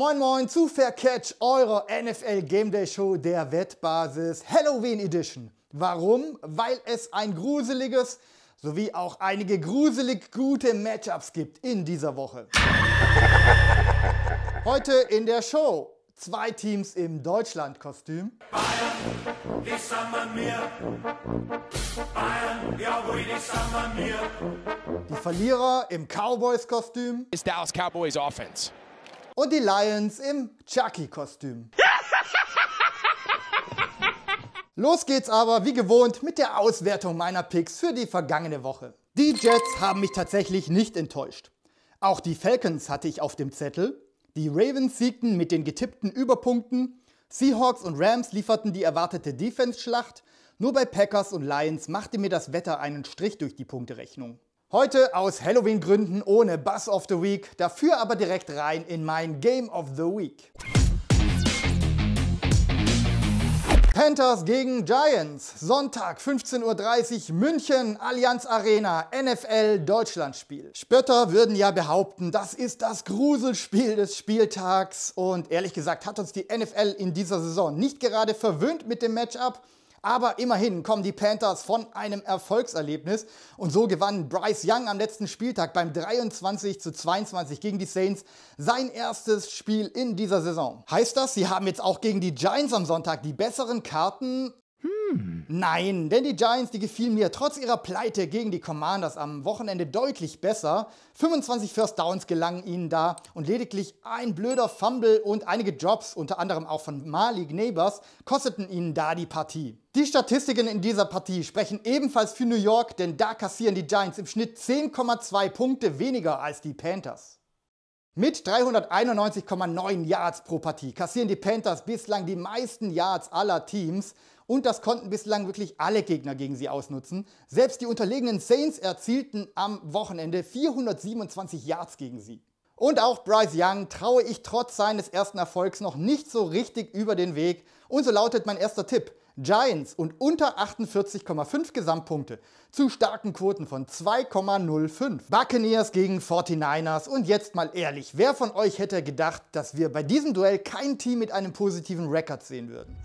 Moin Moin zu Vercatch, eurer NFL Game Day Show der Wettbasis Halloween Edition. Warum? Weil es ein gruseliges sowie auch einige gruselig gute Matchups gibt in dieser Woche. Heute in der Show zwei Teams im Deutschlandkostüm. Bayern, die sind mir. Bayern, jawohl, die sind an mir. Die Verlierer im Cowboys-Kostüm. Ist Dallas Cowboys Offense und die Lions im Chucky-Kostüm. Los geht's aber, wie gewohnt, mit der Auswertung meiner Picks für die vergangene Woche. Die Jets haben mich tatsächlich nicht enttäuscht. Auch die Falcons hatte ich auf dem Zettel. Die Ravens siegten mit den getippten Überpunkten. Seahawks und Rams lieferten die erwartete Defense-Schlacht. Nur bei Packers und Lions machte mir das Wetter einen Strich durch die Punkterechnung. Heute aus Halloween-Gründen ohne Buzz of the Week, dafür aber direkt rein in mein Game of the Week. Panthers gegen Giants, Sonntag 15.30 Uhr, München, Allianz Arena, NFL Deutschlandspiel. Spötter würden ja behaupten, das ist das Gruselspiel des Spieltags und ehrlich gesagt hat uns die NFL in dieser Saison nicht gerade verwöhnt mit dem Matchup. Aber immerhin kommen die Panthers von einem Erfolgserlebnis und so gewann Bryce Young am letzten Spieltag beim 23 zu 22 gegen die Saints sein erstes Spiel in dieser Saison. Heißt das, sie haben jetzt auch gegen die Giants am Sonntag die besseren Karten, Nein, denn die Giants, die gefielen mir trotz ihrer Pleite gegen die Commanders am Wochenende deutlich besser. 25 First Downs gelangen ihnen da und lediglich ein blöder Fumble und einige Drops, unter anderem auch von Malik Neighbors, kosteten ihnen da die Partie. Die Statistiken in dieser Partie sprechen ebenfalls für New York, denn da kassieren die Giants im Schnitt 10,2 Punkte weniger als die Panthers. Mit 391,9 Yards pro Partie kassieren die Panthers bislang die meisten Yards aller Teams und das konnten bislang wirklich alle Gegner gegen sie ausnutzen. Selbst die unterlegenen Saints erzielten am Wochenende 427 Yards gegen sie. Und auch Bryce Young traue ich trotz seines ersten Erfolgs noch nicht so richtig über den Weg. Und so lautet mein erster Tipp. Giants und unter 48,5 Gesamtpunkte zu starken Quoten von 2,05. Buccaneers gegen 49ers und jetzt mal ehrlich, wer von euch hätte gedacht, dass wir bei diesem Duell kein Team mit einem positiven Rekord sehen würden?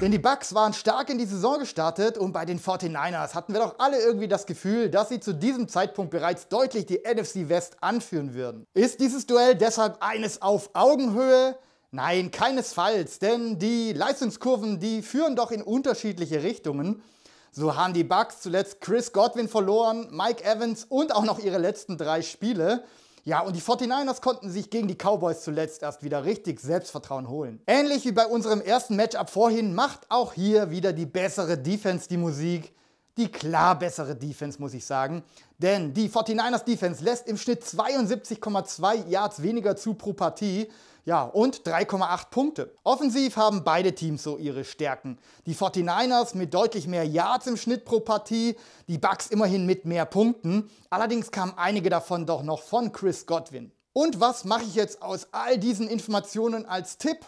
Denn die Bucks waren stark in die Saison gestartet und bei den 49ers hatten wir doch alle irgendwie das Gefühl, dass sie zu diesem Zeitpunkt bereits deutlich die NFC West anführen würden. Ist dieses Duell deshalb eines auf Augenhöhe? Nein, keinesfalls, denn die Leistungskurven, die führen doch in unterschiedliche Richtungen. So haben die Bucks zuletzt Chris Godwin verloren, Mike Evans und auch noch ihre letzten drei Spiele. Ja, und die 49ers konnten sich gegen die Cowboys zuletzt erst wieder richtig Selbstvertrauen holen. Ähnlich wie bei unserem ersten Matchup vorhin macht auch hier wieder die bessere Defense die Musik. Die klar bessere Defense, muss ich sagen. Denn die 49ers Defense lässt im Schnitt 72,2 Yards weniger zu pro Partie. Ja, und 3,8 Punkte. Offensiv haben beide Teams so ihre Stärken. Die 49ers mit deutlich mehr Yards im Schnitt pro Partie, die Bucks immerhin mit mehr Punkten. Allerdings kamen einige davon doch noch von Chris Godwin. Und was mache ich jetzt aus all diesen Informationen als Tipp?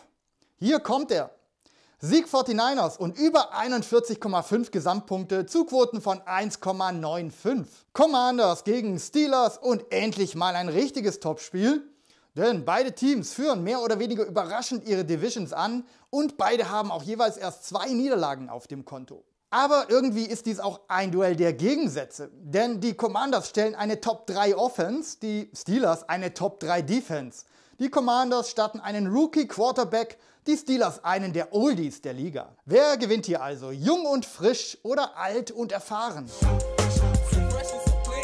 Hier kommt er. Sieg 49ers und über 41,5 Gesamtpunkte zu Quoten von 1,95. Commanders gegen Steelers und endlich mal ein richtiges Topspiel. Denn beide Teams führen mehr oder weniger überraschend ihre Divisions an und beide haben auch jeweils erst zwei Niederlagen auf dem Konto. Aber irgendwie ist dies auch ein Duell der Gegensätze, denn die Commanders stellen eine Top 3 Offense, die Steelers eine Top 3 Defense. Die Commanders starten einen Rookie Quarterback, die Steelers einen der Oldies der Liga. Wer gewinnt hier also, jung und frisch oder alt und erfahren?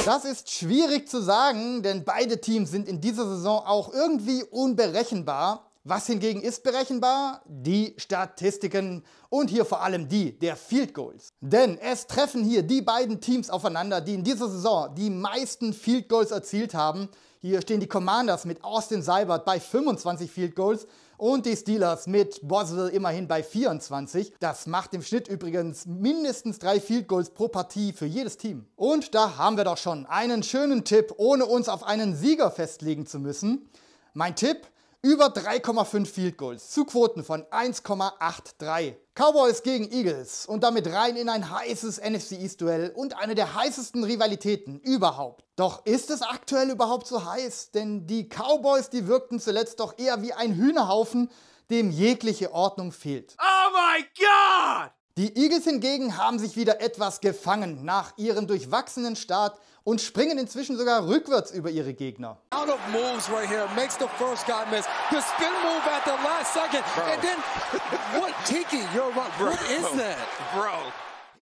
Das ist schwierig zu sagen, denn beide Teams sind in dieser Saison auch irgendwie unberechenbar. Was hingegen ist berechenbar? Die Statistiken und hier vor allem die der Field Goals. Denn es treffen hier die beiden Teams aufeinander, die in dieser Saison die meisten Field Goals erzielt haben. Hier stehen die Commanders mit Austin Seibert bei 25 Field Goals und die Steelers mit Boswell immerhin bei 24. Das macht im Schnitt übrigens mindestens drei Field Goals pro Partie für jedes Team. Und da haben wir doch schon einen schönen Tipp, ohne uns auf einen Sieger festlegen zu müssen. Mein Tipp, über 3,5 Field Goals zu Quoten von 1,83. Cowboys gegen Eagles und damit rein in ein heißes NFC East Duell und eine der heißesten Rivalitäten überhaupt. Doch ist es aktuell überhaupt so heiß? Denn die Cowboys, die wirkten zuletzt doch eher wie ein Hühnerhaufen, dem jegliche Ordnung fehlt. Oh my God! Die Eagles hingegen haben sich wieder etwas gefangen nach ihrem durchwachsenen Start und springen inzwischen sogar rückwärts über ihre Gegner. Out of moves right here makes the first guy miss. The spin move at the last second Bro. and then what Tiki, you're right. Bro. What is that? Bro.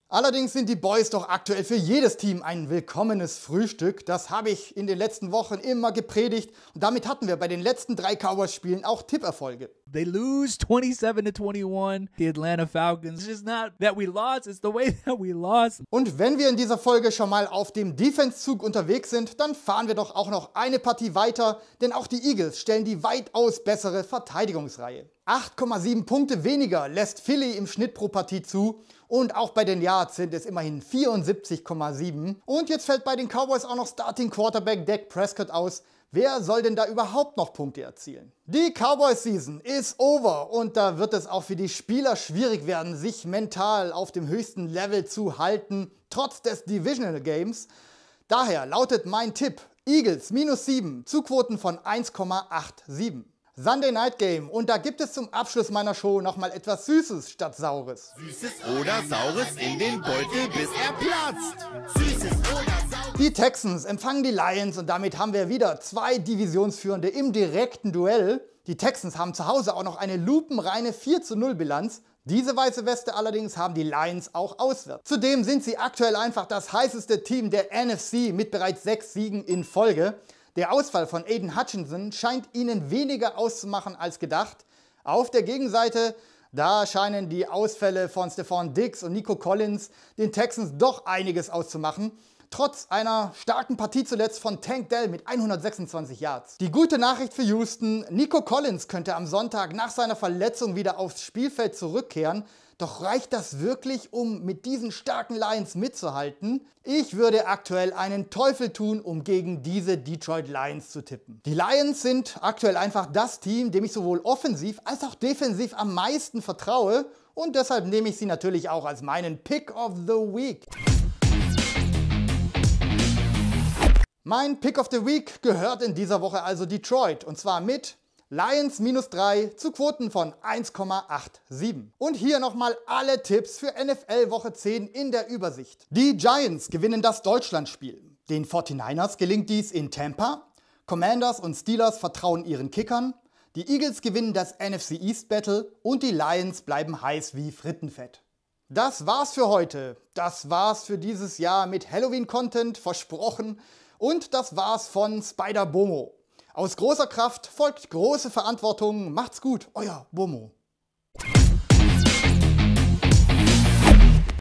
Allerdings sind die Boys doch aktuell für jedes Team ein willkommenes Frühstück. Das habe ich in den letzten Wochen immer gepredigt und damit hatten wir bei den letzten drei Cowboys-Spielen auch Tipperfolge. They lose 27 21. The Atlanta Falcons. It's not that we lost, it's the way that we lost. Und wenn wir in dieser Folge schon mal auf dem Defense-Zug unterwegs sind, dann fahren wir doch auch noch eine Partie weiter, denn auch die Eagles stellen die weitaus bessere Verteidigungsreihe. 8,7 Punkte weniger lässt Philly im Schnitt pro Partie zu und auch bei den Yards sind es immerhin 74,7. Und jetzt fällt bei den Cowboys auch noch Starting Quarterback Dak Prescott aus. Wer soll denn da überhaupt noch Punkte erzielen? Die Cowboys-Season ist over und da wird es auch für die Spieler schwierig werden, sich mental auf dem höchsten Level zu halten, trotz des Divisional Games. Daher lautet mein Tipp Eagles minus 7 zu Quoten von 1,87. Sunday Night Game. Und da gibt es zum Abschluss meiner Show nochmal etwas Süßes statt Saures. Süßes oder Saures in den Beutel, bis er platzt. Süßes oder Saures. Die Texans empfangen die Lions und damit haben wir wieder zwei Divisionsführende im direkten Duell. Die Texans haben zu Hause auch noch eine lupenreine 4 zu 0 Bilanz. Diese weiße Weste allerdings haben die Lions auch auswärts. Zudem sind sie aktuell einfach das heißeste Team der NFC mit bereits sechs Siegen in Folge. Der Ausfall von Aiden Hutchinson scheint ihnen weniger auszumachen als gedacht. Auf der Gegenseite, da scheinen die Ausfälle von Stephon Diggs und Nico Collins den Texans doch einiges auszumachen. Trotz einer starken Partie zuletzt von Tank Dell mit 126 Yards. Die gute Nachricht für Houston, Nico Collins könnte am Sonntag nach seiner Verletzung wieder aufs Spielfeld zurückkehren. Doch reicht das wirklich, um mit diesen starken Lions mitzuhalten? Ich würde aktuell einen Teufel tun, um gegen diese Detroit Lions zu tippen. Die Lions sind aktuell einfach das Team, dem ich sowohl offensiv als auch defensiv am meisten vertraue und deshalb nehme ich sie natürlich auch als meinen Pick of the Week. Mein Pick of the Week gehört in dieser Woche also Detroit und zwar mit Lions minus 3 zu Quoten von 1,87. Und hier nochmal alle Tipps für NFL Woche 10 in der Übersicht. Die Giants gewinnen das Deutschlandspiel. Den 49ers gelingt dies in Tampa. Commanders und Steelers vertrauen ihren Kickern. Die Eagles gewinnen das NFC East Battle und die Lions bleiben heiß wie Frittenfett. Das war's für heute. Das war's für dieses Jahr mit Halloween-Content, versprochen. Und das war's von Spider Bomo. Aus großer Kraft folgt große Verantwortung. Macht's gut, euer Bomo.